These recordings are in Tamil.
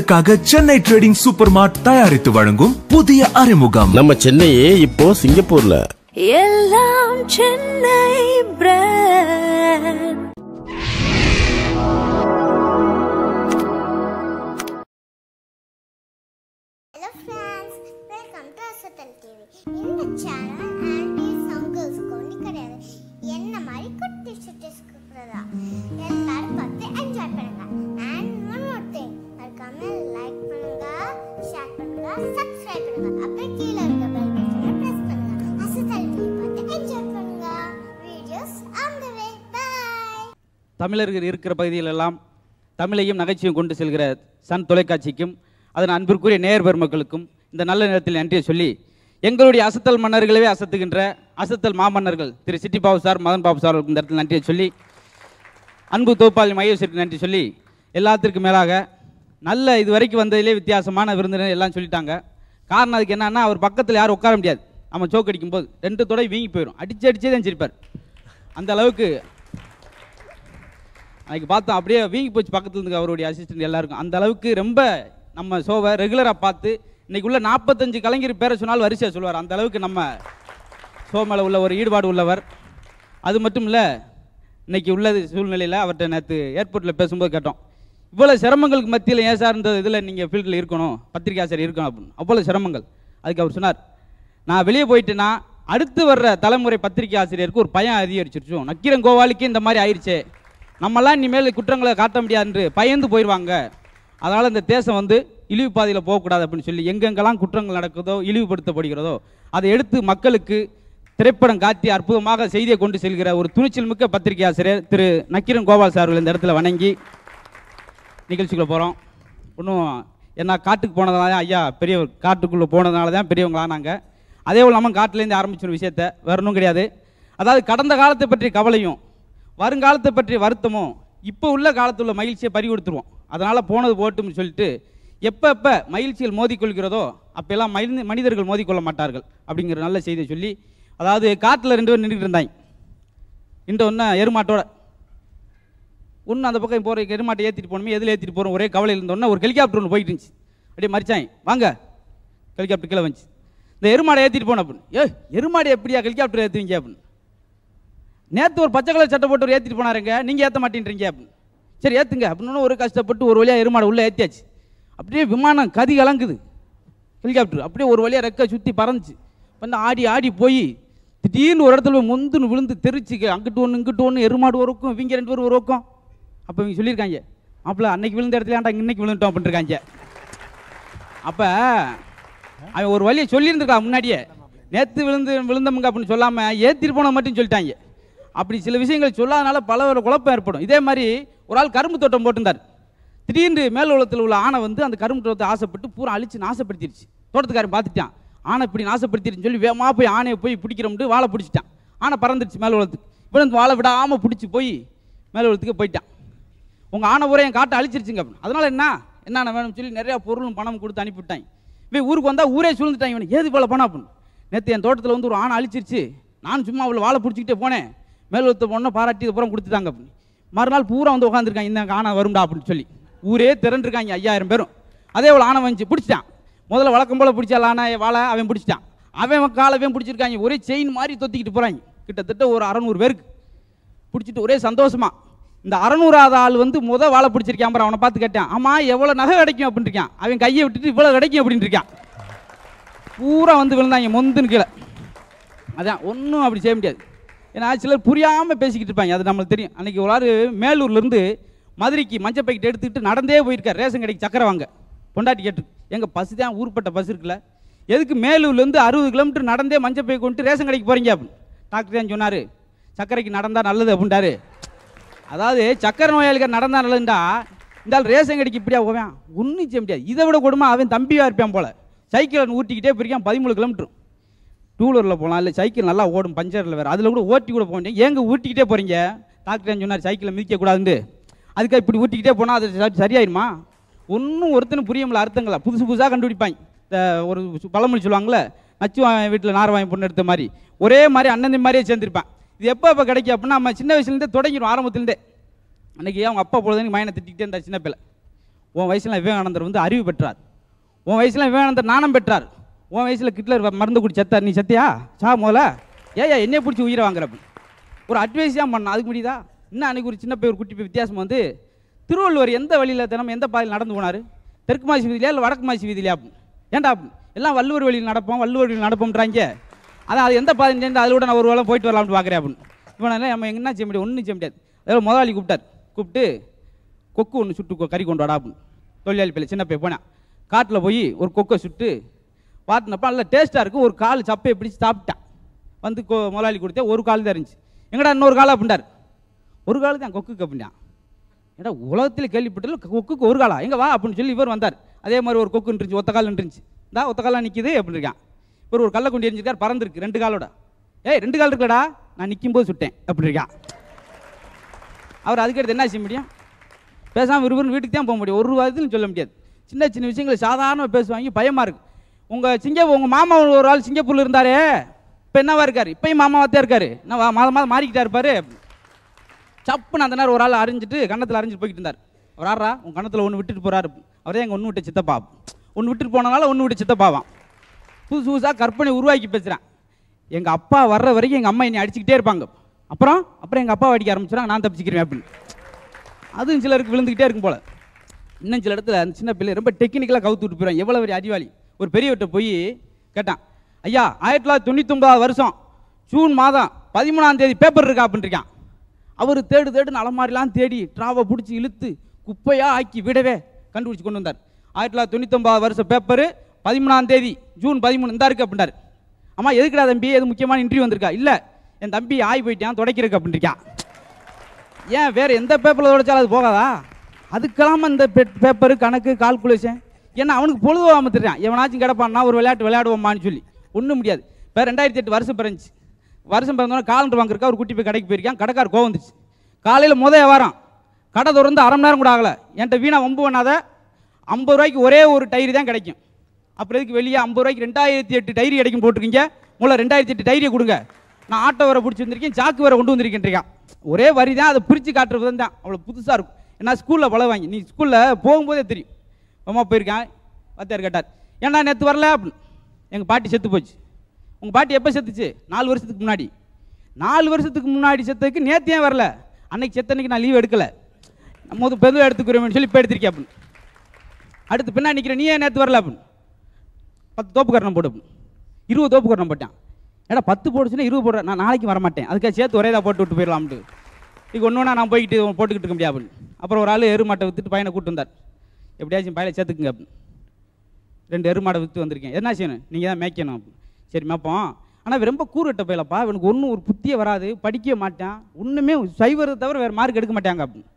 உங்களுக்காக சென்னை ட்ரேடிங் சூப்பர் மார்ட் தயாரித்து வழங்கும் புதிய அறிமுகம் நம்ம சென்னையே இப்போ சிங்கப்பூர்ல எல்லாம் சென்னை என்ன மாதிரி குட்டி எல்லாரும் பார்த்து என்ஜாய் பண்ணுங்க அண்ட் ஒன் மோர் திங் மறக்காம லைக் பண்ணுங்க ஷேர் பண்ணுங்க சப்ஸ்கிரைப் பண்ணுங்க அப்புறம் கீழே இருக்க பெல் பட்டனை பிரஸ் பண்ணுங்க பார்த்து என்ஜாய் பண்ணுங்க வீடியோஸ் தமிழர்கள் இருக்கிற எல்லாம் தமிழையும் நகைச்சியும் கொண்டு செல்கிற சன் தொலைக்காட்சிக்கும் அதன் அன்பிற்குரிய நேர் பெருமக்களுக்கும் இந்த நல்ல நேரத்தில் நன்றியை சொல்லி எங்களுடைய அசத்தல் மன்னர்களவே அசத்துகின்ற அசத்தல் மாமன்னர்கள் திரு சிட்டி பாபு சார் மதன் பாபு சார் இந்த இடத்தில் நன்றியை சொல்லி அன்பு தோப்பாளி மகேஷருக்கு நன்றி சொல்லி எல்லாத்திற்கும் மேலாக நல்ல இது வரைக்கும் வந்ததிலே வித்தியாசமான விருந்தினர் எல்லாம் சொல்லிட்டாங்க காரணம் அதுக்கு என்னன்னா அவர் பக்கத்தில் யாரும் உட்கார முடியாது நம்ம சோக்கு அடிக்கும் போது ரெண்டு தொடை வீங்கி போயிடும் அடிச்சு அடிச்சே தான் சிரிப்பார் அந்த அளவுக்கு அன்னைக்கு பார்த்தோம் அப்படியே வீங்கி போச்சு பக்கத்தில் இருந்து அவருடைய அசிஸ்டன்ட் எல்லாருக்கும் அந்த அளவுக்கு ரொம்ப நம்ம ஷோவை ரெகுலராக பார்த்து இன்றைக்கி உள்ள நாற்பத்தஞ்சு கலைஞர் பேரை சொன்னாலும் வரிசையாக சொல்லுவார் அந்த அளவுக்கு நம்ம ஷோ மேலே உள்ள ஒரு ஈடுபாடு உள்ளவர் அது மட்டும் இல்லை இன்றைக்கி உள்ளது சூழ்நிலையில் அவர்கிட்ட நேற்று ஏர்போர்ட்டில் பேசும்போது கேட்டோம் இவ்வளோ சிரமங்களுக்கு மத்தியில் ஏன் சார் இந்த இதில் நீங்கள் ஃபீல்டில் இருக்கணும் பத்திரிக்கை ஆசிரியர் இருக்கணும் அப்படின்னு அவ்வளோ சிரமங்கள் அதுக்கு அவர் சொன்னார் நான் வெளியே போயிட்டுனா அடுத்து வர்ற தலைமுறை பத்திரிகை ஆசிரியருக்கு ஒரு பயம் அதிகரிச்சிருச்சோம் நக்கீரன் கோவாலிக்கு இந்த மாதிரி ஆயிடுச்சே நம்மளாம் இனிமேல் குற்றங்களை காட்ட முடியாதுன்று பயந்து போயிடுவாங்க அதனால் இந்த தேசம் வந்து இழிவு பாதையில் போகக்கூடாது அப்படின்னு சொல்லி எங்கெங்கெல்லாம் குற்றங்கள் நடக்குதோ இழிவுபடுத்தப்படுகிறதோ அதை எடுத்து மக்களுக்கு திரைப்படம் காட்டி அற்புதமாக செய்தியை கொண்டு செல்கிற ஒரு துணிச்சல் மிக்க பத்திரிகை ஆசிரியர் திரு நக்கீரன் கோபால் சார் இந்த இடத்துல வணங்கி நிகழ்ச்சிக்குள்ளே போகிறோம் இன்னும் என்ன காட்டுக்கு போனதுனால தான் ஐயா பெரிய காட்டுக்குள்ளே போனதுனால தான் பெரியவங்களாம் நாங்கள் அதே போல் நம்ம காட்டிலேருந்து ஆரம்பிச்சிடும் விஷயத்த வரணும் கிடையாது அதாவது கடந்த காலத்தை பற்றி கவலையும் வருங்காலத்தை பற்றி வருத்தமும் இப்போ உள்ள காலத்தில் உள்ள மகிழ்ச்சியை பறி கொடுத்துருவோம் அதனால் போனது போட்டும்னு சொல்லிட்டு எப்போ எப்போ மகிழ்ச்சியில் மோதிக்கொள்கிறதோ அப்போல்லாம் மனித மனிதர்கள் மோதிக்கொள்ள மாட்டார்கள் அப்படிங்கிற நல்ல செய்தியை சொல்லி அதாவது காட்டில் ரெண்டு பேர் நின்றுட்டு இருந்தாங்க இன்ட்டு ஒன்று எருமாட்டோட ஒன்று அந்த பக்கம் போகிற எருமாட்டை ஏற்றிட்டு போகணுமே எதில் ஏற்றிட்டு போகிறோம் ஒரே கவலை இருந்தோன்னா ஒரு ஹெலிகாப்டர் ஒன்று போயிட்டு இருந்துச்சு அப்படியே மறிச்சாங்க வாங்க ஹெலிகாப்டர் கீழே வந்துச்சு இந்த எருமாடை ஏற்றிட்டு போனோம் அப்படின்னு ஏ எருமாடை எப்படியா ஹெலிகாப்டர் ஏற்றுவீங்க அப்படின்னு நேற்று ஒரு பச்சை கலர் சட்டை போட்டு ஒரு ஏற்றிட்டு போனாருங்க நீங்கள் ஏற்ற மாட்டேன்றீங்க அப்படின்னு சரி ஏற்றுங்க அப்படின்னு ஒரு கஷ்டப்பட்டு ஒரு வழியாக எருமாடை உள்ளே ஏற்றியாச்சு அப்படியே விமானம் கதி கலங்குது ஹெலிகாப்டர் அப்படியே ஒரு வழியாக ரெக்கை சுற்றி பறந்துச்சு வந்து ஆடி ஆடி போய் திடீர்னு ஒரு இடத்துல முந்துன்னு விழுந்து தெரிச்சு அங்கிட்டு ஒன்று இங்கிட்டு ஒன்று எருமாடு ஒரு இவங்க ரெண்டு பேரும் ஒரு அப்போ இவங்க சொல்லியிருக்காங்க அப்பல அன்னைக்கு விழுந்த இடத்துல ஆண்டா இன்னைக்கு விழுந்துட்டோம் அப்படின்ட்டுருக்காங்க அப்போ அவன் ஒரு வழியை சொல்லியிருந்துருக்கா முன்னாடியே நேற்று விழுந்து விழுந்தமுங்க அப்படின்னு சொல்லாமல் ஏற்றிட்டு போன மட்டும் சொல்லிட்டாங்க அப்படி சில விஷயங்கள் சொல்லாதனால பல ஒரு குழப்பம் ஏற்படும் இதே மாதிரி ஒரு ஆள் கரும்பு தோட்டம் போட்டிருந்தார் திடீர்னு மேல் உலகத்தில் உள்ள ஆணை வந்து அந்த கரும்பு தோட்டத்தை ஆசைப்பட்டு பூரா அழிச்சு நாசப்படுத்திடுச்சு தோட்டத்துக்காரன் பார்த்துட்டான் ஆனை இப்படி நாசப்படுத்திடுன்னு சொல்லி வேமா போய் ஆணையை போய் பிடிக்கிறோம்ட்டு வாழை பிடிச்சிட்டான் ஆனை பறந்துடுச்சு மேல் உலகத்துக்கு இப்போ வாழை விடாமல் பிடிச்சி போய் மேல் உலகத்துக்கு போயிட்டான் உங்கள் ஆன ஊரை என் காட்டை அழிச்சிருச்சுங்க அப்படின்னு அதனால் என்ன என்னென்ன வேணும் சொல்லி நிறையா பொருளும் பணம் கொடுத்து அனுப்பிவிட்டேன் இவன் ஊருக்கு வந்தால் ஊரே சூழ்ந்துட்டாங்க இவனுக்கு ஏது போல் பணம் அப்படின்னு நேற்று என் தோட்டத்தில் வந்து ஒரு ஆணை அழிச்சிருச்சு நான் சும்மா அவளை வாழை பிடிச்சிக்கிட்டே போனேன் மேலொத்த பொண்ணை பாராட்டி அப்புறம் கொடுத்துட்டாங்க அப்படின்னு மறுநாள் பூரா வந்து உட்காந்துருக்காங்க இந்த ஆணை வரும்டா அப்படின்னு சொல்லி ஊரே திறன்ருக்காங்க ஐயாயிரம் பேரும் அதே அவள் ஆணை வந்துச்சு பிடிச்சிட்டான் முதல்ல வழக்கம் போல் பிடிச்சால ஆனா வாழை அவன் பிடிச்சிட்டான் அவன் காலவே பிடிச்சிருக்காங்க ஒரே செயின் மாதிரி தொத்திக்கிட்டு போகிறாங்க கிட்டத்தட்ட ஒரு அறநூறு பேருக்கு பிடிச்சிட்டு ஒரே சந்தோஷமாக இந்த அறநூறாவது ஆள் வந்து முத வாழை பிடிச்சிருக்கான் அவனை பார்த்து கேட்டான் ஆமாம் எவ்வளோ நகை கிடைக்கும் அப்படின்னு இருக்கான் அவன் கையை விட்டுட்டு இவ்வளோ கிடைக்கும் அப்படின்னு இருக்கான் பூரா வந்து விழுந்தாங்க மொந்துன்னு கீழே அதான் ஒன்றும் அப்படி செய்ய முடியாது ஏன்னா சிலர் புரியாமல் பேசிக்கிட்டு இருப்பாங்க அது நம்மளுக்கு தெரியும் அன்றைக்கி ஒரு மேலூர்லேருந்து மதுரைக்கு மஞ்சள் பைக்கெட் எடுத்துக்கிட்டு நடந்தே போயிருக்கார் ரேஷன் கடைக்கு சக்கரை வாங்க பொண்டாட்டி கேட்டு எங்கள் பஸ் தான் ஊர்பட்ட பஸ் இருக்குல்ல எதுக்கு மேலூர்லேருந்து அறுபது கிலோமீட்டர் நடந்தே மஞ்சள் பைக்கு கொண்டு ரேஷன் கடைக்கு போகிறீங்க அப்படின்னு டாக்டர் தான் சொன்னார் சக்கரைக்கு நடந்தால் நல்லது அப்படின்ட்டாரு அதாவது சக்கர நோயாளிகள் நடந்தா நடந்தா இந்த ரேஷன் கடைக்கு இப்படியா போவேன் ஒன்றும் செய்ய முடியாது இதை விட கொடுமா அவன் தம்பியாக இருப்பான் போல் சைக்கிளை ஊட்டிக்கிட்டே பிரிக்கான் பதிமூணு கிலோமீட்டர் டூவீலரில் போகலாம் இல்லை சைக்கிள் நல்லா ஓடும் பஞ்சரில் வேறு அதில் கூட ஓட்டி கூட போக முடியும் எங்கே ஊட்டிக்கிட்டே போகிறீங்க டாக்டர் சொன்னார் சைக்கிளை மிதிக்கக்கூடாதுன்னு அதுக்காக இப்படி ஊட்டிக்கிட்டே போனால் அது சரியாயிருமா ஒன்றும் ஒருத்தனும் புரியமில்ல அர்த்தங்களா புதுசு புதுசாக கண்டுபிடிப்பாங்க இந்த ஒரு பழமொழி சொல்லுவாங்களே நச்சு வீட்டில் நார் வாங்கி பொண்ணு எடுத்த மாதிரி ஒரே மாதிரி அண்ணன் மாதிரியே சேர்ந்துருப்பேன் இது எப்போ இப்போ கிடைக்கும் அப்படின்னா நம்ம சின்ன வயசுலேருந்தே தொடங்கிடும் ஆரம்பத்துலேருந்தே அன்றைக்கி அவங்க அப்பா பொழுதுன்னு மயனை திட்டிகிட்டே இருந்தார் சின்ன பிள்ளை உன் வயசில் விவேகானந்தர் வந்து அறிவு பெற்றார் உன் வயசில் விவேகானந்தர் நாணம் பெற்றார் உன் வயசில் கிட்லர் மருந்து குடி செத்தார் நீ சத்தியா சா முதல்ல ஏயா என்னையை பிடிச்சி உயிரை வாங்குறப்ப ஒரு அட்வைஸாக பண்ண அதுக்கு முடியுதா இன்னும் அன்றைக்கி ஒரு சின்ன போய் ஒரு குட்டி போய் வித்தியாசம் வந்து திருவள்ளுவர் எந்த வழியில் தினமும் எந்த பாதையில் நடந்து போனார் தெற்கு மாசி வீதியிலையா இல்லை வடக்கு மாசி வீதியிலையா ஏன்டா எல்லாம் வள்ளுவர் வழியில் நடப்போம் வள்ளுவர் வழியில் நடப்போம்ன்றாங்க அதான் அது எந்த பாதையும் சேர்ந்து அதில் கூட நான் ஒரு வேலை போயிட்டு வரலாம்னு பார்க்குறேன் அப்படின்னு இப்போ நான் நம்ம என்ன செய்ய முடியாது ஒன்றும் செய்ய முடியாது அதாவது முதலாளி கூப்பிட்டார் கூப்பிட்டு கொக்கு ஒன்று சுட்டு கறி கொண்டு வாடா அப்படின்னு தொழிலாளி பிள்ளை சின்ன பையன் போனேன் காட்டில் போய் ஒரு கொக்கை சுட்டு பார்த்துனப்பா நல்லா டேஸ்ட்டாக இருக்கும் ஒரு கால் சப்பையை பிடிச்சி சாப்பிட்டேன் வந்து கொ முதலாளி கொடுத்தே ஒரு கால் தான் இருந்துச்சு எங்கடா இன்னொரு காலம் அப்படின்ட்டார் ஒரு காலு தான் கொக்குக்கு அப்படின்னா ஏடா உலகத்தில் கேள்விப்பட்டதில் கொக்குக்கு ஒரு காலா எங்கே வா அப்படின்னு சொல்லி இவர் வந்தார் அதே மாதிரி ஒரு கொக்கு நின்றுச்சு ஒத்த கால் நின்றுச்சு இந்தா ஒத்த காலாக நிற்கிது அப்படின்னு இருக்கான் இவர் ஒரு கல்லை கொண்டு எரிஞ்சிருக்கார் பறந்துருக்கு ரெண்டு காலோட ஏய் ரெண்டு கால் இருக்குல்லடா நான் நிற்கும் போது சுட்டேன் அப்படி இருக்கா அவர் அதுக்கடுத்து என்ன செய்ய முடியும் பேசாமல் விரும்பும் வீட்டுக்கு தான் போக முடியும் ஒரு வாரத்துலையும் சொல்ல முடியாது சின்ன சின்ன விஷயங்களை சாதாரணமாக பேசுவாங்க பயமாக இருக்குது உங்கள் சிங்கப்பூர் உங்கள் மாமா ஒரு ஆள் சிங்கப்பூரில் இருந்தாரு இப்போ என்னவா இருக்கார் இப்போயும் மாமாவாக தான் இருக்கார் என்ன மாதம் மாதம் மாறிக்கிட்டா இருப்பார் சப்புன்னு அந்த நேரம் ஒரு ஆள் அறிஞ்சிட்டு கன்னத்தில் அறிஞ்சிட்டு போய்கிட்டு இருந்தார் அவர் ஆறா உன் கன்னத்தில் ஒன்று விட்டுட்டு போகிறாரு அவரே எங்கள் ஒன்று விட்டு சித்தப்பா ஒன்று விட்டுட்டு போனதுனால ஒன்று விட்டு சித்தப்பாவான் புதுசு புதுசாக கற்பனை உருவாக்கி பேசுகிறேன் எங்கள் அப்பா வர்ற வரைக்கும் எங்கள் அம்மா என்னை அடிச்சுக்கிட்டே இருப்பாங்க அப்புறம் அப்புறம் எங்கள் அப்பா அடிக்க ஆரம்பிச்சுறாங்க நான் தப்பிச்சுக்கிறேன் அப்படின்னு அதுவும் சிலருக்கு விழுந்துக்கிட்டே இருக்கும் போல் இன்னும் சில இடத்துல அந்த சின்ன பிள்ளை ரொம்ப டெக்னிக்கலாக கவுத்து விட்டு போயிடும் எவ்வளோ பெரிய அறிவாளி ஒரு பெரியவர்கிட்ட போய் கேட்டான் ஐயா ஆயிரத்தி தொள்ளாயிரத்தி தொண்ணூற்றி வருஷம் ஜூன் மாதம் பதிமூணாம் தேதி பேப்பர் இருக்கா அப்படின்ட்டுருக்கான் அவர் தேடு தேடுன்னு அலமாரிலாம் தேடி ட்ராவை பிடிச்சி இழுத்து குப்பையாக ஆக்கி விடவே கண்டுபிடிச்சி கொண்டு வந்தார் ஆயிரத்தி தொள்ளாயிரத்தி தொண்ணூற்றி வருஷம் பேப்பரு பதிமூணாம் தேதி ஜூன் பதிமூணு இந்த இருக்குது அப்படின்னாரு அம்மா எதுக்குடா தம்பி எது முக்கியமான இன்டர்வியூ வந்திருக்கா இல்லை என் தம்பி ஆய் போயிட்டான் தொடக்கிறக்கு அப்படின்ட்டுருக்கான் ஏன் வேறு எந்த பேப்பரில் தொடச்சாலும் அது போகாதா அதுக்கெல்லாம இந்த பேப்பரு கணக்கு கால்குலேஷன் ஏன்னா அவனுக்கு பொழுதுவாம தெரியான் எவனாச்சும் கிடப்பான்னா ஒரு விளையாட்டு விளையாடுவோம்மான்னு சொல்லி ஒன்றும் முடியாது இப்போ ரெண்டாயிரத்தி எட்டு வருஷம் பிறந்துச்சு வருஷம் பிறந்தவங்க காலண்டர் வாங்குறக்கா ஒரு குட்டி போய் கடைக்கு போயிருக்கான் கடைக்கார் கோவம் வந்துச்சு காலையில் முதல் வாரம் கடை திறந்து அரை மணி நேரம் கூட ஆகலை என்கிட்ட வீணாக ஒம்பு பண்ணாத ஐம்பது ரூபாய்க்கு ஒரே ஒரு டயர் தான் கிடைக்கும் அப்புறம் எதுக்கு வெளியே ஐம்பது ரூபாய்க்கு ரெண்டாயிரத்தி எட்டு டைரி கிடைக்கும் போட்டிருக்கீங்க முதல்ல ரெண்டாயிரத்தி எட்டு டைரியை கொடுங்க நான் ஆட்டோ வர பிடிச்சி வந்திருக்கேன் சாக்கு வர கொண்டு வந்திருக்கேன்றிருக்கான் ஒரே வரி தான் அதை பிரித்து காட்டுற விதம் தான் அவ்வளோ புதுசாக இருக்கும் ஏன்னா ஸ்கூலில் பழவாங்க நீ ஸ்கூலில் போகும்போதே தெரியும் அம்மா போயிருக்கான் பார்த்தார் கேட்டார் ஏன்னா நேற்று வரல அப்படின்னு எங்கள் பாட்டி செத்து போச்சு உங்கள் பாட்டி எப்போ செத்துச்சு நாலு வருஷத்துக்கு முன்னாடி நாலு வருஷத்துக்கு முன்னாடி செத்துக்கு நேற்று ஏன் வரல அன்னைக்கு செத்த அன்னைக்கு நான் லீவ் எடுக்கலை நம்ம பொதுவாக எடுத்துக்கிறோம்னு சொல்லி இப்போ எடுத்திருக்கேன் அப்படின்னு அடுத்து பின்னா நிற்கிறேன் நீ ஏன் நேற்று வரல அப்படின்னு பத்து தோப்பு கரணம் போடும் இருபது தோப்பு கரணம் போட்டேன் ஏன்னா பத்து போட்டுச்சுன்னா இருபது போடுற நான் நாளைக்கு வரமாட்டேன் அதுக்காக சேர்த்து ஒரே தான் போட்டு விட்டு போயிடலாம்ட்டு இது ஒன்று ஒன்றா நான் போய்கிட்டு போட்டுக்கிட்டு இருக்க முடியாது அப்புறம் ஒரு ஆள் எருமாட்டை விற்றுட்டு பையனை கூட்டு வந்தார் எப்படியாச்சும் பையனை சேர்த்துக்குங்க ரெண்டு எருமாடை விற்று வந்திருக்கேன் என்ன செய்யணும் நீங்கள் தான் மேய்க்கணும் சரி மேப்போம் ஆனால் ரொம்ப கூறுகிட்ட போயிலப்பா இவனுக்கு ஒன்றும் ஒரு புத்தியே வராது படிக்க மாட்டேன் ஒன்றுமே சைவரை தவிர வேறு மார்க் எடுக்க மாட்டாங்க அப்படின்னு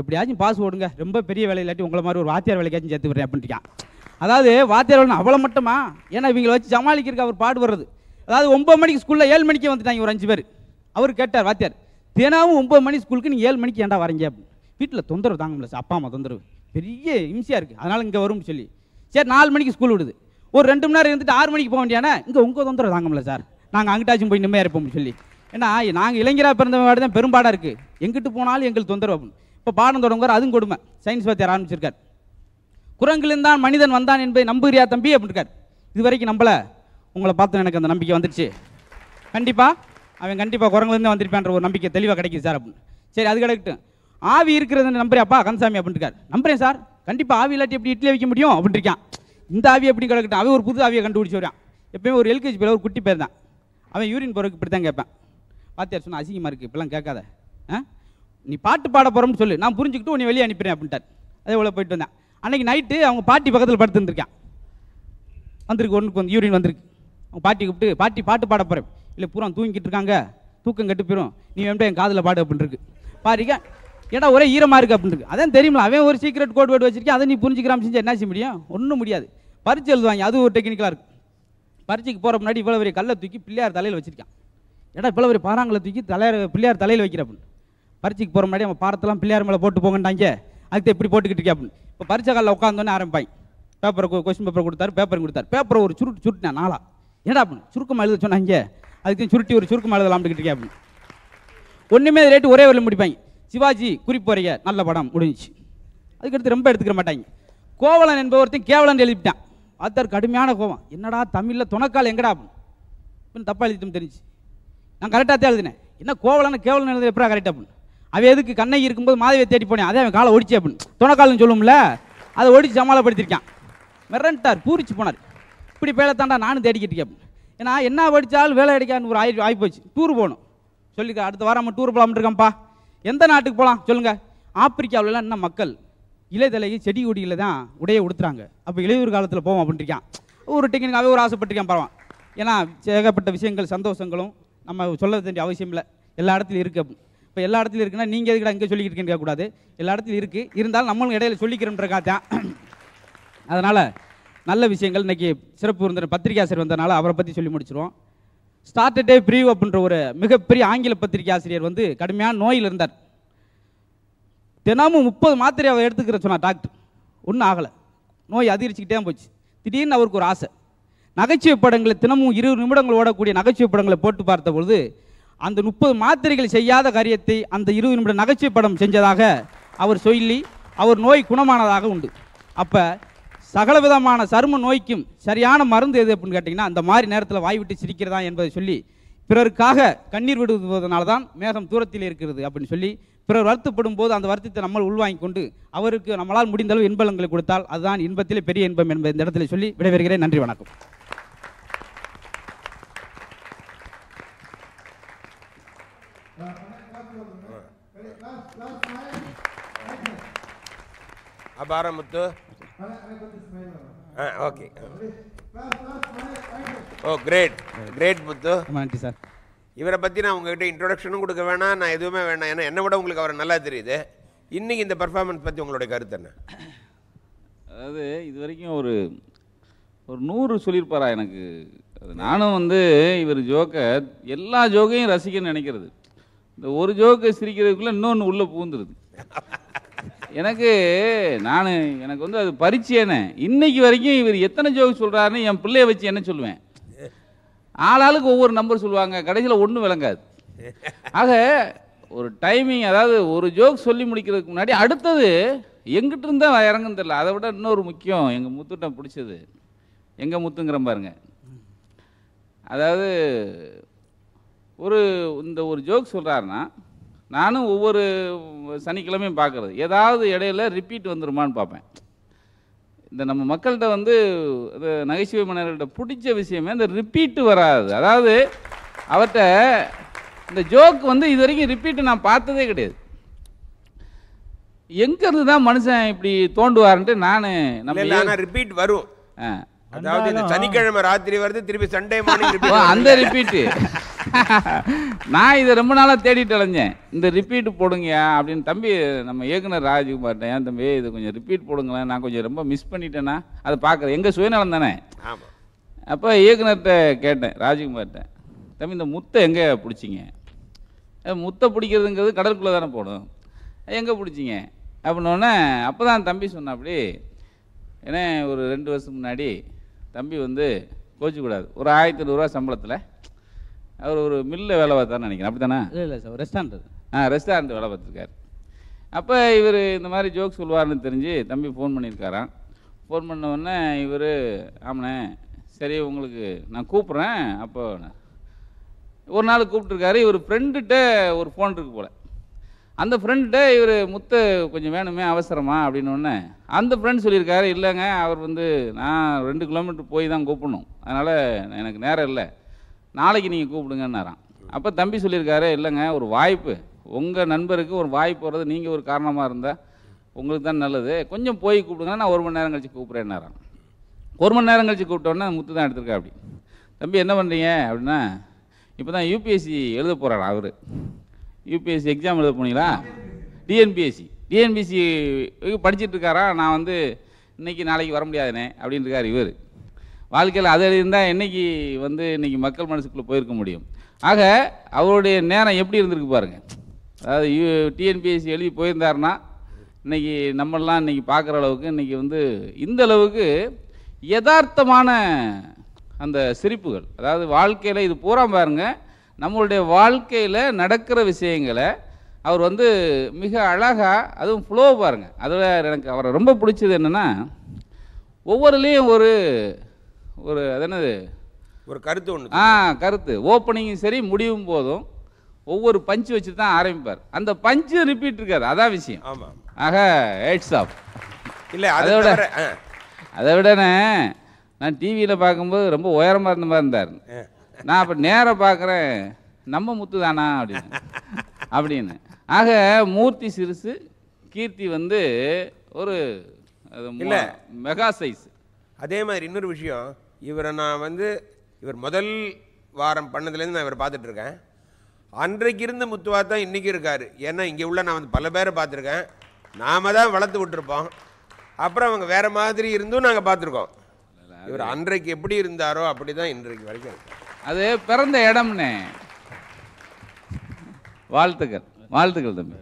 எப்படியாச்சும் பாஸ் ஓடுங்க ரொம்ப பெரிய வேலை இல்லாட்டி உங்களை மாதிரி ஒரு வாத்தியார் வேலைக்காச்சும் சேர்த்து விடுறேன் அப்படின்ட்டு அதாவது வாத்தியார் அவ்வளோ மட்டுமா ஏன்னா இவங்களை வச்சு சமாளிக்கிறதுக்கு அவர் பாடு வர்றது அதாவது ஒம்பது மணிக்கு ஸ்கூலில் ஏழு மணிக்கு வந்துட்டாங்க ஒரு அஞ்சு பேர் அவர் கேட்டார் வாத்தியார் தினாவும் ஒம்பது மணி ஸ்கூலுக்கு நீங்கள் ஏழு மணிக்கு ஏன்டா வரீங்க அப்படின்னு வீட்டில் தொந்தரவு தாங்க முடியல அப்பா அம்மா தொந்தரவு பெரிய இம்சியாக இருக்குது அதனால் இங்கே வரும்னு சொல்லி சரி நாலு மணிக்கு ஸ்கூல் விடுது ஒரு ரெண்டு மணி நேரம் இருந்துட்டு ஆறு மணிக்கு போக வேண்டியானா இங்கே உங்கள் தொந்தரவு தாங்க முடியல சார் நாங்கள் அங்கிட்டாச்சும் போய் நிம்மையாக இருப்போம்னு சொல்லி ஏன்னா நாங்கள் இளைஞராக பிறந்த மாதிரி தான் பெரும்பாடாக இருக்குது எங்கிட்டு போனாலும் எங்களுக்கு தொந்தரவு அப்படின்னு இப்போ பாடம் தொடங்குவார் அதுவும் கொடுமை சயின்ஸ் வாத்தியார் ஆரம்பிச்சிருக்காரு குரங்கிலிருந்தான் மனிதன் வந்தான் என்பதை நம்புகிறியா தம்பி அப்படின்ட்டு இது வரைக்கும் நம்பலை உங்களை பார்த்து எனக்கு அந்த நம்பிக்கை வந்துடுச்சு கண்டிப்பாக அவன் கண்டிப்பாக குரங்குலேருந்து வந்திருப்பான்ற ஒரு நம்பிக்கை தெளிவாக கிடைக்குது சார் அப்படின்னு சரி அது கிடைக்கட்டும் ஆவி இருக்கிறதுன்னு நம்புறியாப்பா கந்தசாமி அப்படின்ட்டு நம்புறேன் சார் கண்டிப்பாக ஆவி இல்லாட்டி எப்படி இட்லி வைக்க முடியும் அப்படின்னு இருக்கான் இந்த ஆவி எப்படி கிடக்கட்டும் அவன் ஒரு புது ஆவியை கண்டுபிடிச்சி வரான் எப்பயுமே ஒரு எல்கேஜி பிள்ளை ஒரு குட்டி பேர் தான் அவன் யூரின் போகிறதுக்கு இப்படி தான் கேட்பேன் பார்த்தியார் சொன்னால் அசிங்கமாக இருக்குது இப்பெல்லாம் கேட்காத ஆ நீ பாட்டு பாட போகிறோம்னு சொல்லு நான் புரிஞ்சுக்கிட்டு உன்னை வெளியே அனுப்பிடுறேன் அப்படின்ட்டார் அதே போல் போயிட்டு வந்தேன் அன்றைக்கி நைட்டு அவங்க பாட்டி பக்கத்தில் படுத்து வந்துருக்கான் வந்திருக்கு ஒன்றுக்கு வந்து யூரின் வந்திருக்கு அவங்க பாட்டி கூப்பிட்டு பாட்டி பாட்டு பாட போகிறேன் இல்லை பூரா தூங்கிக்கிட்டு இருக்காங்க தூக்கம் கெட்டு போயிடும் நீ வேண்டாம் என் காதில் பாடு அப்படின்னு இருக்கு பாருங்க ஒரே ஈரமாக இருக்குது அப்படின்னு இருக்கு அதான் தெரியுமா அவன் ஒரு சீக்ரெட் கோட் வேர்டு வச்சிருக்கேன் அதை நீ புரிஞ்சுக்கிறாம செஞ்சு என்ன செய்ய முடியும் ஒன்றும் முடியாது பரிச்சு எழுதுவாங்க அது ஒரு டெக்னிக்கலாக இருக்குது பரிச்சுக்கு போகிற முன்னாடி இவ்வளோ பெரிய கல்லை தூக்கி பிள்ளையார் தலையில் வச்சிருக்கான் ஏடா இவ்வளோ பெரிய பாறாங்களை தூக்கி தலையார் பிள்ளையார் தலையில் வைக்கிற அப்படின்னு போகிற முன்னாடி அவன் பாரத்தெல்லாம் பிள்ளையார் மேலே போட்டு போங்கண்டாங்க அதுக்கு இப்படி போட்டுக்கிட்டு இருக்கேன் இப்போ பரிச்சை காலில் உட்காந்தோன்னே ஆரம்பிப்பேன் பேப்பர் கொஸ்டின் பேப்பர் கொடுத்தாரு பேப்பர் கொடுத்தாரு பேப்பரை ஒரு சுருட்டு சுருட்டினா நாளா என்னடா அப்படின்னு சுருக்கமாக எழுத சொன்னாங்க அதுக்கு சுருட்டி ஒரு சுருக்கம் எழுதலாம்ட்டுக்கிட்டு இருக்கேன் கேட்பேன் ஒன்றுமே ரேட்டு ஒரே வரையில் முடிப்பாங்க சிவாஜி குறிப்போறைய நல்ல படம் முடிஞ்சிச்சு அதுக்கடுத்து ரொம்ப எடுத்துக்க மாட்டாங்க கோவலன் என்பவர்த்தையும் கேவலன் எழுதிட்டான் பார்த்தார் கடுமையான கோவம் என்னடா தமிழில் துணக்கால் எங்கடா அப்படின்னு தப்பாக எழுதிட்டோம் தெரிஞ்சு நான் கரெக்டாக தான் எழுதினேன் என்ன கோவலன்னு கேவலன் எழுதுகிற எப்படா கரெக்டாக அப்படின்னு அவன் எதுக்கு கண்ணகி இருக்கும்போது மாதவியை தேடி போனேன் அதே அவன் காலை ஒடிச்சு அப்படின்னு துணைக்கால்னு சொல்லும்ல அதை ஒடிச்சு சமாளப்படுத்திருக்கான் மிரண்டார் பூரிச்சு போனார் இப்படி பேலை தாண்டா நானும் தேடிக்கிட்டு இருக்கேன் ஏன்னா என்ன படித்தாலும் வேலை கிடைக்காதுன்னு ஒரு ஆயி ஆகிப்போச்சு டூர் போகணும் சொல்லிக்க அடுத்த வாரம் நம்ம டூர் போகலாம்னு இருக்கோம்ப்பா எந்த நாட்டுக்கு போகலாம் சொல்லுங்கள் ஆப்பிரிக்காவிலாம் என்ன மக்கள் இலைதலையை செடி கொடியில் தான் உடைய உடுத்துறாங்க அப்போ இளையூர் காலத்தில் போவோம் அப்படின்ட்டுருக்கான் ஒரு டெக்னிக்காகவே ஒரு ஆசைப்பட்டிருக்கேன் பரவான் ஏன்னா ஏகப்பட்ட விஷயங்கள் சந்தோஷங்களும் நம்ம சொல்ல வேண்டிய அவசியம் இல்லை எல்லா இடத்துலையும் இருக்குது அப்படின்னு இப்போ எல்லா இடத்துலையும் இருக்குன்னா நீங்கள் எதுக்கடா அங்கே சொல்லிக்கிட்டு கேட்கக்கூடாது எல்லா இடத்துலையும் இருக்குது இருந்தாலும் நம்மளும் இடையில சொல்லிக்கிறோன்றக்கா தான் அதனால் நல்ல விஷயங்கள் இன்றைக்கி சிறப்பு இருந்த ஆசிரியர் வந்ததுனால அவரை பற்றி சொல்லி முடிச்சிருவோம் டே ப்ரீவ் அப்படின்ற ஒரு மிகப்பெரிய ஆங்கில ஆசிரியர் வந்து கடுமையான நோயில் இருந்தார் தினமும் முப்பது மாத்திரை அவர் எடுத்துக்கிற சொன்னார் டாக்டர் ஒன்றும் ஆகலை நோய் அதிகரிச்சுக்கிட்டே போச்சு திடீர்னு அவருக்கு ஒரு ஆசை நகைச்சுவை படங்களை தினமும் இருபது நிமிடங்கள் ஓடக்கூடிய நகைச்சுவை படங்களை போட்டு பார்த்த பொழுது அந்த முப்பது மாத்திரைகள் செய்யாத காரியத்தை அந்த இருபது நிமிட நகைச்சுவை படம் செஞ்சதாக அவர் சொல்லி அவர் நோய் குணமானதாக உண்டு அப்போ சகல விதமான சரும நோய்க்கும் சரியான மருந்து எது அப்படின்னு கேட்டிங்கன்னா அந்த மாதிரி நேரத்தில் வாய்விட்டு சிரிக்கிறதா என்பதை சொல்லி பிறருக்காக கண்ணீர் விடுவதனால தான் மேகம் தூரத்தில் இருக்கிறது அப்படின்னு சொல்லி பிறர் வருத்தப்படும் போது அந்த வருத்தத்தை நம்ம உள்வாங்கிக் கொண்டு அவருக்கு நம்மளால் முடிந்தளவு இன்பலங்களை கொடுத்தால் அதுதான் இன்பத்திலே பெரிய இன்பம் என்பதை இந்த இடத்துல சொல்லி விடைபெறுகிறேன் நன்றி வணக்கம் அபாரமுத்து okay oh great great Muthu நன்றி சார் இவரை பற்றி நான் உங்ககிட்ட இன்ட்ரொடக்ஷனும் கொடுக்க வேணாம் நான் எதுவுமே வேணாம் ஏன்னா என்னை விட உங்களுக்கு அவரை நல்லா தெரியுது இன்றைக்கி இந்த பர்ஃபார்மன்ஸ் பற்றி உங்களுடைய கருத்து என்ன அதாவது இது வரைக்கும் ஒரு ஒரு நூறு சொல்லியிருப்பாரா எனக்கு அது நானும் வந்து இவர் ஜோக்கை எல்லா ஜோக்கையும் ரசிக்கணும்னு நினைக்கிறது இந்த ஒரு ஜோக்கை சிரிக்கிறதுக்குள்ளே இன்னொன்று உள்ளே பூந்துருது எனக்கு நான் எனக்கு வந்து அது பரிச்சயனே இன்னைக்கு வரைக்கும் இவர் எத்தனை ஜோக் சொல்கிறாருன்னு என் பிள்ளைய வச்சு என்ன சொல்லுவேன் ஆளாளுக்கு ஒவ்வொரு நம்பர் சொல்லுவாங்க கடைசியில் ஒன்றும் விளங்காது ஆக ஒரு டைமிங் அதாவது ஒரு ஜோக் சொல்லி முடிக்கிறதுக்கு முன்னாடி அடுத்தது எங்கிட்ட இருந்தால் இறங்குன்னு தெரில அதை விட இன்னொரு முக்கியம் எங்கள் முத்துட்ட பிடிச்சது எங்கள் முத்துங்கிற பாருங்க அதாவது ஒரு இந்த ஒரு ஜோக் சொல்கிறாருன்னா நானும் ஒவ்வொரு சனிக்கிழமையும் பார்க்குறது ஏதாவது இடையில ரிப்பீட் வந்துருமான்னு பார்ப்பேன் இந்த நம்ம மக்கள்கிட்ட வந்து இந்த நகைச்சுவை மன்னர்கள்ட்ட பிடிச்ச விஷயமே இந்த ரிப்பீட்டு வராது அதாவது அவர்கிட்ட இந்த ஜோக் வந்து இது வரைக்கும் ரிப்பீட்டு நான் பார்த்ததே கிடையாது எங்கேருந்து தான் மனுஷன் இப்படி தோண்டுவார்ன்ட்டு நான் நம்ம ரிப்பீட் வரும் அதாவது இந்த சனிக்கிழமை ராத்திரி வருது திருப்பி சண்டே மார்னிங் அந்த ரிப்பீட்டு நான் இதை ரொம்ப நாளாக தேடிட்டு அலைஞ்சேன் இந்த ரிப்பீட்டு போடுங்க அப்படின்னு தம்பி நம்ம இயக்குனர் ராஜ்குமார்ட்ட ஏன் தம்பி இது கொஞ்சம் ரிப்பீட் போடுங்களேன் நான் கொஞ்சம் ரொம்ப மிஸ் பண்ணிட்டேன்னா அதை பார்க்குறேன் எங்கள் சுயநலம் தானே அப்போ இயக்குனர்கிட்ட கேட்டேன் ராஜ்குமார்கிட்ட தம்பி இந்த முத்தை எங்கே பிடிச்சிங்க முத்தை பிடிக்கிறதுங்கிறது கடலுக்குள்ளே தானே போடும் எங்கே பிடிச்சிங்க அப்படின்னோடனே அப்போ தான் தம்பி சொன்னாப்படி ஏன்னா ஒரு ரெண்டு வருஷம் முன்னாடி தம்பி வந்து கோச்சிக்கூடாது ஒரு ஆயிரத்தி நூறுரூவா சம்பளத்தில் அவர் ஒரு மில்லில் வேலை பார்த்தாருன்னு நினைக்கிறேன் அப்படி தானே இல்லை இல்லை சார் ரெஸ்டாரண்ட் ஆ ரெஸ்டாரண்ட் வேலை பார்த்துருக்காரு அப்போ இவர் இந்த மாதிரி ஜோக் சொல்வார்னு தெரிஞ்சு தம்பி ஃபோன் பண்ணியிருக்காராம் ஃபோன் பண்ணவுடனே இவர் ஆமாண்ணே சரி உங்களுக்கு நான் கூப்பிட்றேன் அப்போ ஒரு நாள் கூப்பிட்டுருக்காரு இவர் ஃப்ரெண்டுகிட்ட ஒரு ஃபோன் இருக்கு போல் அந்த ஃப்ரெண்ட்டை இவர் முத்த கொஞ்சம் வேணுமே அவசரமா ஒன்று அந்த ஃப்ரெண்ட் சொல்லியிருக்காரு இல்லைங்க அவர் வந்து நான் ரெண்டு கிலோமீட்டர் போய் தான் கூப்பிடணும் அதனால் எனக்கு நேரம் இல்லை நாளைக்கு நீங்கள் கூப்பிடுங்கன்னாரான் அப்போ தம்பி சொல்லியிருக்காரு இல்லைங்க ஒரு வாய்ப்பு உங்கள் நண்பருக்கு ஒரு வாய்ப்பு வர்றது நீங்கள் ஒரு காரணமாக இருந்தால் உங்களுக்கு தான் நல்லது கொஞ்சம் போய் கூப்பிடுங்கன்னா நான் ஒரு மணி நேரம் கழிச்சு கூப்பிட்றேன்னாரான் ஒரு மணி நேரம் கழிச்சு கூப்பிட்டோன்னா முத்து தான் எடுத்திருக்கேன் அப்படி தம்பி என்ன பண்ணுறீங்க அப்படின்னா இப்போ தான் யூபிஎஸ்சி எழுத போகிறாரா அவர் யூபிஎஸ்சி எக்ஸாம் எழுத போனீங்களா டிஎன்பிஎஸ்சி டிஎன்பிஎஸ்சி படிச்சுட்டு இருக்காரா நான் வந்து இன்றைக்கி நாளைக்கு வர முடியாதுனே அப்படின்னு இருக்கார் இவர் வாழ்க்கையில் அது இருந்தால் என்றைக்கு வந்து இன்றைக்கி மக்கள் மனசுக்குள்ளே போயிருக்க முடியும் ஆக அவருடைய நேரம் எப்படி இருந்திருக்கு பாருங்கள் அதாவது யூ டிஎன்பிஎஸ்சி எழுதி போயிருந்தாருன்னா இன்றைக்கி நம்மளாம் இன்றைக்கி பார்க்குற அளவுக்கு இன்றைக்கி வந்து இந்த அளவுக்கு யதார்த்தமான அந்த சிரிப்புகள் அதாவது வாழ்க்கையில் இது பூரா பாருங்கள் நம்மளுடைய வாழ்க்கையில் நடக்கிற விஷயங்களை அவர் வந்து மிக அழகாக அதுவும் ஃப்ளோ பாருங்கள் அதில் எனக்கு அவரை ரொம்ப பிடிச்சது என்னென்னா ஒவ்வொருலேயும் ஒரு ஒரு அது என்னது ஒரு கருத்து ஒன்று ஆ கருத்து ஓப்பனிங்கும் சரி முடியும் போதும் ஒவ்வொரு பஞ்சு வச்சு தான் ஆரம்பிப்பார் அந்த பஞ்சு ரிப்பீட் இருக்காது அதான் விஷயம் ஆக எய்ட்ஸ் ஆஃப் இல்லை அதை விட அதை விடனே நான் டிவியில் பார்க்கும்போது ரொம்ப உயரமாக இருந்த மாதிரி இருந்தார் நான் அப்போ நேராக பார்க்குறேன் நம்ம முத்து தானா அப்படின்னு அப்படின்னு ஆக மூர்த்தி சிறுசு கீர்த்தி வந்து ஒரு இல்லை மெகா சைஸ் அதே மாதிரி இன்னொரு விஷயம் இவரை நான் வந்து இவர் முதல் வாரம் பண்ணதுலேருந்து நான் இவர் பார்த்துட்ருக்கேன் அன்றைக்கு இருந்த முத்துவா தான் இன்றைக்கி இருக்கார் ஏன்னா இங்கே உள்ள நான் வந்து பல பேரை பார்த்துருக்கேன் நாம தான் வளர்த்து விட்டுருப்போம் அப்புறம் அவங்க வேறு மாதிரி இருந்தும் நாங்கள் பார்த்துருக்கோம் இவர் அன்றைக்கு எப்படி இருந்தாரோ அப்படி தான் இன்றைக்கு வரைக்கும் அது பிறந்த இடம்னு வாழ்த்துக்கள் வாழ்த்துக்கள் தம்பி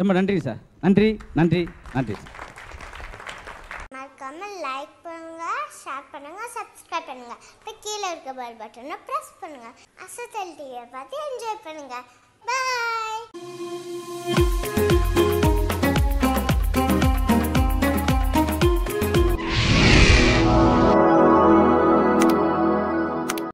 ரொம்ப நன்றி சார் நன்றி நன்றி நன்றி மறக்காம லைக் பண்ணுங்க ஷேர் பண்ணுங்க சப்ஸ்கிரைப் பண்ணுங்க இப்போ கீழே இருக்க பெல் பட்டனை ப்ரெஸ் பண்ணுங்க அசத்தல் டிவியை பார்த்து என்ஜாய் பண்ணுங்க பாய்